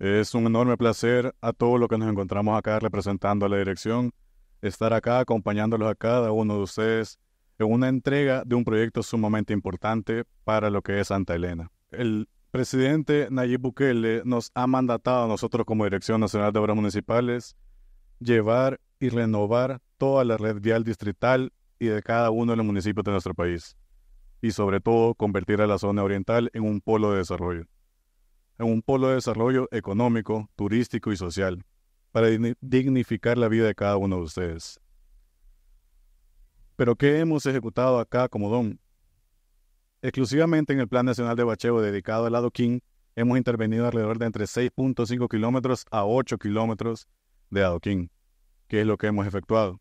Es un enorme placer a todos los que nos encontramos acá representando a la dirección, estar acá acompañándolos a cada uno de ustedes en una entrega de un proyecto sumamente importante para lo que es Santa Elena. El presidente Nayib Bukele nos ha mandatado a nosotros como Dirección Nacional de Obras Municipales llevar y renovar toda la red vial distrital y de cada uno de los municipios de nuestro país y sobre todo convertir a la zona oriental en un polo de desarrollo en un polo de desarrollo económico, turístico y social, para dignificar la vida de cada uno de ustedes. Pero ¿qué hemos ejecutado acá como don? Exclusivamente en el Plan Nacional de Bachevo dedicado al adoquín, hemos intervenido alrededor de entre 6.5 kilómetros a 8 kilómetros de adoquín, que es lo que hemos efectuado.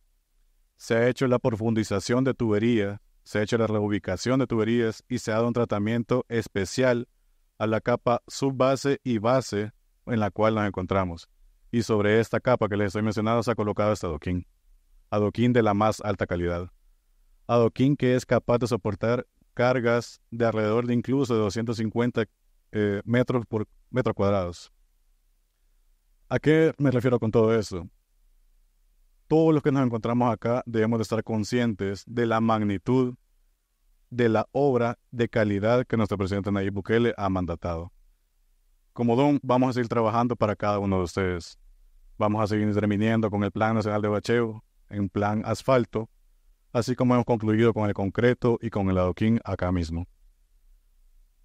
Se ha hecho la profundización de tubería, se ha hecho la reubicación de tuberías y se ha dado un tratamiento especial a la capa subbase y base en la cual nos encontramos. Y sobre esta capa que les estoy mencionando se ha colocado este adoquín. Adoquín de la más alta calidad. Adoquín que es capaz de soportar cargas de alrededor de incluso de 250 eh, metros por metro cuadrados. ¿A qué me refiero con todo eso? Todos los que nos encontramos acá debemos de estar conscientes de la magnitud de la obra de calidad que nuestro presidente Nayib Bukele ha mandatado. Como don, vamos a seguir trabajando para cada uno de ustedes. Vamos a seguir interviniendo con el Plan Nacional de Bacheo, en Plan Asfalto, así como hemos concluido con el concreto y con el adoquín acá mismo.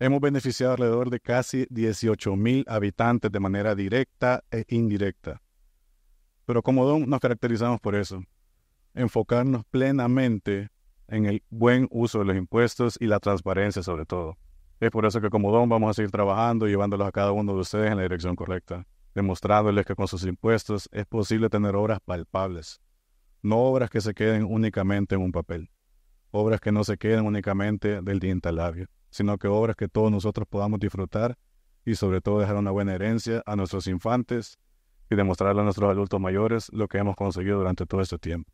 Hemos beneficiado alrededor de casi 18.000 habitantes de manera directa e indirecta. Pero como don nos caracterizamos por eso, enfocarnos plenamente en el buen uso de los impuestos y la transparencia sobre todo. Es por eso que como DON vamos a seguir trabajando, llevándolos a cada uno de ustedes en la dirección correcta, demostrándoles que con sus impuestos es posible tener obras palpables, no obras que se queden únicamente en un papel, obras que no se queden únicamente del diente al labio, sino que obras que todos nosotros podamos disfrutar y sobre todo dejar una buena herencia a nuestros infantes y demostrarle a nuestros adultos mayores lo que hemos conseguido durante todo este tiempo.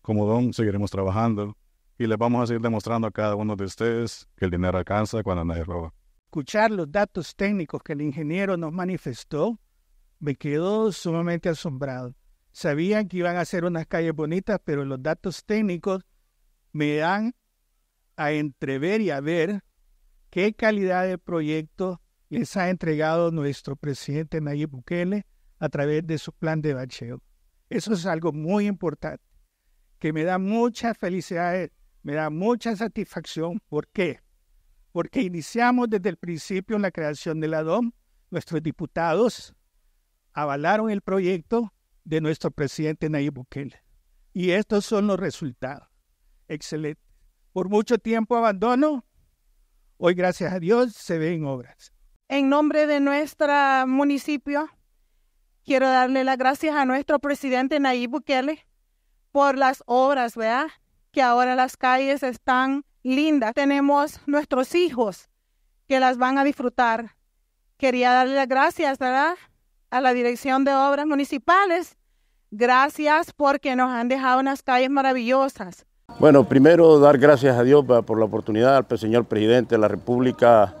Como don, seguiremos trabajando y les vamos a seguir demostrando a cada uno de ustedes que el dinero alcanza cuando nadie roba. Escuchar los datos técnicos que el ingeniero nos manifestó me quedó sumamente asombrado. Sabían que iban a ser unas calles bonitas, pero los datos técnicos me dan a entrever y a ver qué calidad de proyecto les ha entregado nuestro presidente Nayib Bukele a través de su plan de bacheo. Eso es algo muy importante, que me da mucha felicidad me da mucha satisfacción. ¿Por qué? Porque iniciamos desde el principio en la creación de la DOM. Nuestros diputados avalaron el proyecto de nuestro presidente Nayib Bukele. Y estos son los resultados. Excelente. Por mucho tiempo abandono. Hoy, gracias a Dios, se ven obras. En nombre de nuestro municipio, quiero darle las gracias a nuestro presidente Nayib Bukele por las obras, ¿verdad? que ahora las calles están lindas. Tenemos nuestros hijos que las van a disfrutar. Quería darle las gracias a la Dirección de Obras Municipales. Gracias porque nos han dejado unas calles maravillosas. Bueno, primero dar gracias a Dios por la oportunidad, al señor presidente de la República.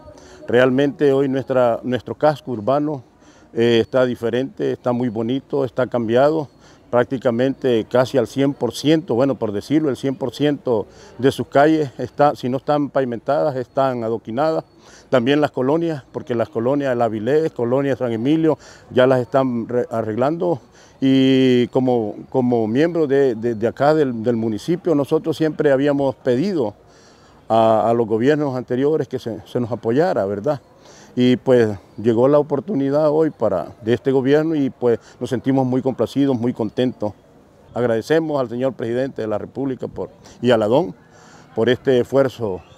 Realmente hoy nuestro casco urbano eh, está diferente, está muy bonito, está cambiado prácticamente casi al 100%, bueno, por decirlo, el 100% de sus calles, está, si no están pavimentadas, están adoquinadas. También las colonias, porque las colonias de La Vilés, colonia San Emilio, ya las están arreglando. Y como, como miembro de, acá del, municipio, nosotros siempre habíamos pedido a, los gobiernos anteriores que se nos apoyara, ¿verdad? y pues llegó la oportunidad hoy para, de este gobierno y pues nos sentimos muy complacidos, muy contentos. Agradecemos al señor presidente de la República por, y a Don por este esfuerzo